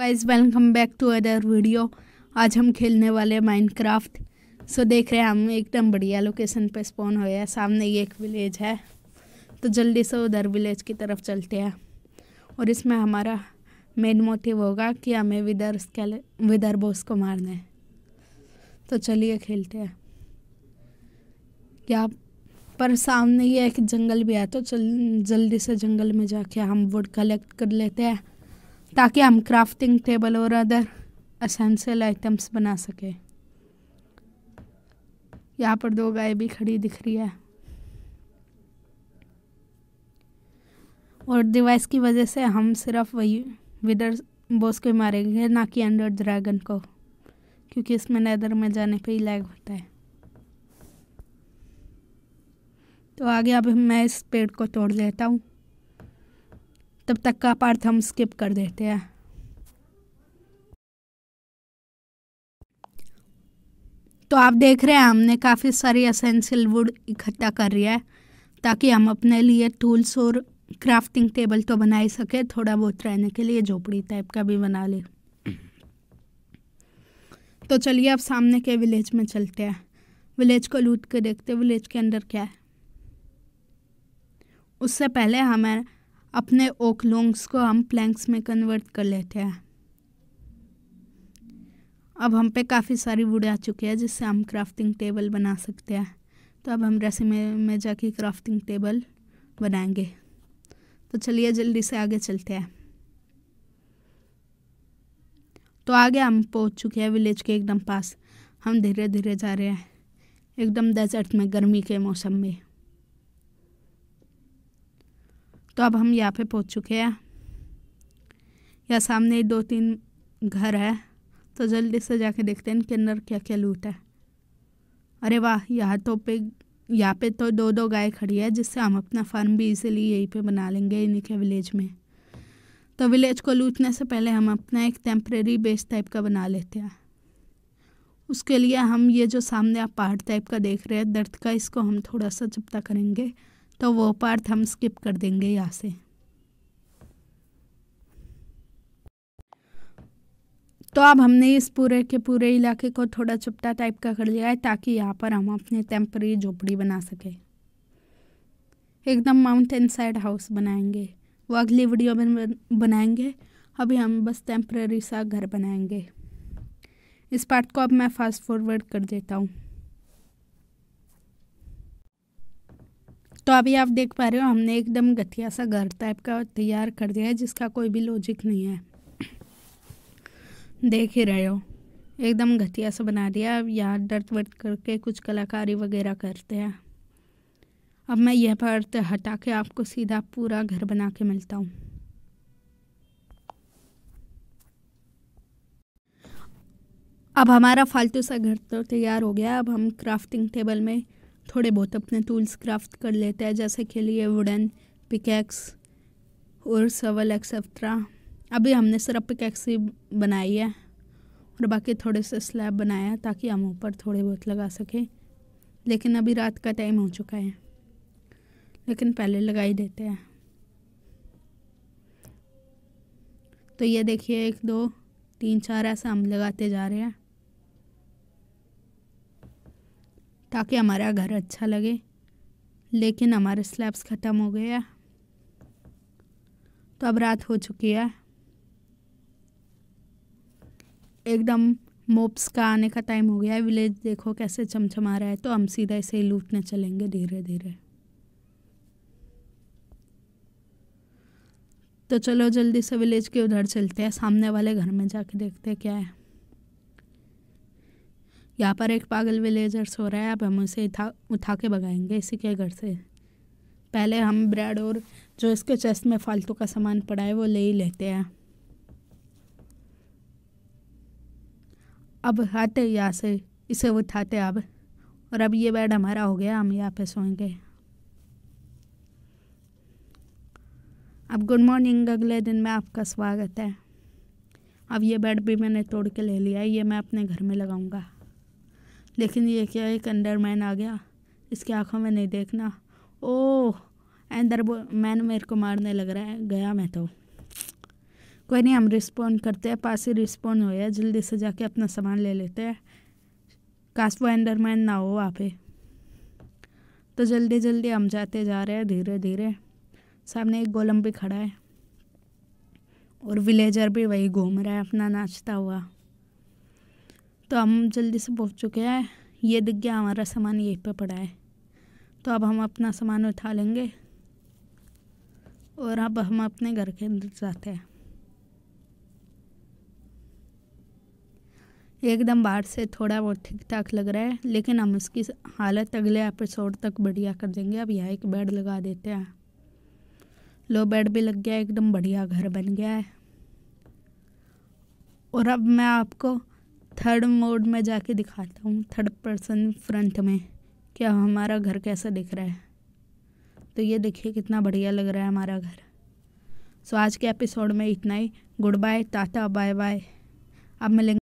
guys welcome back to other video आज हम खेलने वाले माइनक्राफ्ट सो देख रहे हैं हम एकदम बढ़िया लोकेशन पे स्पॉन हुए हैं सामने ये एक विलेज है तो जल्दी से उधर विलेज की तरफ चलते हैं और इसमें हमारा मेन मोटिव होगा कि हमें विदर स्केले विदर बोस को मारना है तो चलिए खेलते हैं क्या पर सामने ये एक जंगल भी है तो चल जल्दी से जंगल में जाके हम वुड कलेक्ट कर लेते हैं ताकि हम क्राफ्टिंग टेबल और अदर असेंशियल आइटम्स बना सकें यहाँ पर दो गाय भी खड़ी दिख रही है और डिवाइस की वजह से हम सिर्फ वही विदर बोस को मारेंगे ना कि अंडर ड्रैगन को क्योंकि इसमें नैदर में जाने पे ही लैग होता है तो आगे अब मैं इस पेड़ को तोड़ देता हूँ तब तक का पार्ट हम स्किप कर देते हैं तो आप देख रहे हैं हमने काफ़ी सारी असेंशियल वुड इकट्ठा कर रही है ताकि हम अपने लिए टूल्स और क्राफ्टिंग टेबल तो बना ही सके थोड़ा बहुत रहने के लिए झोपड़ी टाइप का भी बना ले तो चलिए अब सामने के विलेज में चलते हैं विलेज को लूट के देखते विलेज के अंदर क्या है उससे पहले हमें अपने ओकलोंग्स को हम प्लैंक्स में कन्वर्ट कर लेते हैं अब हम पे काफ़ी सारी वुड आ चुकी है जिससे हम क्राफ्टिंग टेबल बना सकते हैं तो अब हम रेसिमे में जाके क्राफ्टिंग टेबल बनाएंगे तो चलिए जल्दी से आगे चलते हैं तो आगे हम पहुंच चुके हैं विलेज के एकदम पास हम धीरे धीरे जा रहे हैं एकदम डेजर्ट में गर्मी के मौसम में तो अब हम यहाँ पे पहुँच चुके हैं या सामने दो तीन घर है तो जल्दी से जाके देखते हैं इनके अंदर क्या क्या लूट है अरे वाह यहाँ तो पे यहाँ पे तो दो दो गाय खड़ी है जिससे हम अपना फार्म भी इजीली यहीं पे बना लेंगे इन्हीं के विलेज में तो विलेज को लूटने से पहले हम अपना एक टेम्प्रेरी बेस टाइप का बना लेते हैं उसके लिए हम ये जो सामने आप पहाड़ टाइप का देख रहे हैं दर्द का इसको हम थोड़ा सा चपता करेंगे तो वो पार्ट हम स्किप कर देंगे यहाँ से तो अब हमने इस पूरे के पूरे इलाके को थोड़ा चुपटा टाइप का कर लिया है ताकि यहाँ पर हम अपने टेम्प्रेरी झोपड़ी बना सकें एकदम माउंटेन साइड हाउस बनाएंगे वो अगली वीडियो में बनाएंगे अभी हम बस टेम्प्रेरी सा घर बनाएंगे इस पार्ट को अब मैं फास्ट फॉरवर्ड कर देता हूँ तो अभी आप देख पा रहे हो हमने एकदम गथिया सा घर टाइप का तैयार कर दिया है जिसका कोई भी लॉजिक नहीं है देख ही रहे हो एकदम घटिया सा बना दिया अब यहाँ डर्ट वर्ट करके कुछ कलाकारी वगैरह करते हैं अब मैं यह पार्ट हटा के आपको सीधा पूरा घर बना के मिलता हूँ अब हमारा फालतू सा घर तो तैयार हो गया अब हम क्राफ्टिंग टेबल में थोड़े बहुत अपने टूल्स क्राफ्ट कर लेते हैं जैसे के लिए वुडन पिकैक्स और सवल एक्सेट्रा अभी हमने सिर्फ पिकैक्स ही बनाई है और बाकी थोड़े से स्लैब बनाया ताकि हम ऊपर थोड़े बहुत लगा सकें लेकिन अभी रात का टाइम हो चुका है लेकिन पहले लगा ही देते हैं तो ये देखिए एक दो तीन चार ऐसा हम लगाते जा रहे हैं ताकि हमारा घर अच्छा लगे लेकिन हमारे स्लैब्स ख़त्म हो गए हैं तो अब रात हो चुकी है एकदम मोप्स का आने का टाइम हो गया है विलेज देखो कैसे चमचमा रहा है तो हम सीधा इसे ही लूटने चलेंगे धीरे धीरे तो चलो जल्दी से विलेज के उधर चलते हैं सामने वाले घर में जाके देखते हैं क्या है यहाँ पर एक पागल विलेजर सो रहा है अब हम उसे उठा उठा के भगाएंगे इसी के घर से पहले हम ब्रेड और जो इसके चेस्ट में फालतू का सामान पड़ा है वो ले ही लेते हैं अब हटे यहाँ से इसे उठाते अब और अब ये बेड हमारा हो गया हम यहाँ पे सोएंगे अब गुड मॉर्निंग अगले दिन में आपका स्वागत है अब ये बेड भी मैंने तोड़ के ले लिया है ये मैं अपने घर में लगाऊंगा लेकिन ये क्या एक अंडरमैन आ गया इसकी आँखों में नहीं देखना ओह एंडर मैन मेरे को मारने लग रहा है गया मैं तो कोई नहीं हम रिस्पॉन्ड करते हैं पास ही रिस्पॉन्ड हो गया जल्दी से जाके अपना सामान ले लेते हैं काश वो मैन ना हो वहाँ पे तो जल्दी जल्दी हम जाते जा रहे हैं धीरे धीरे सामने एक गोलम भी खड़ा है और विलेजर भी वही घूम रहा है अपना नाचता हुआ तो हम जल्दी से पहुंच चुके हैं ये दिख गया हमारा सामान यहीं पे पड़ा है तो अब हम अपना सामान उठा लेंगे और अब हम अपने घर के अंदर जाते हैं एकदम बाहर से थोड़ा बहुत ठीक ठाक लग रहा है लेकिन हम उसकी हालत अगले एपिसोड तक बढ़िया कर देंगे अब यहाँ एक बेड लगा देते हैं लो बेड भी लग गया एकदम बढ़िया घर बन गया है और अब मैं आपको थर्ड मोड में जाके दिखाता हूँ थर्ड पर्सन फ्रंट में क्या हमारा घर कैसा दिख रहा है तो ये देखिए कितना बढ़िया लग रहा है हमारा घर सो आज के एपिसोड में इतना ही good bye tata bye bye अब मिलेंगे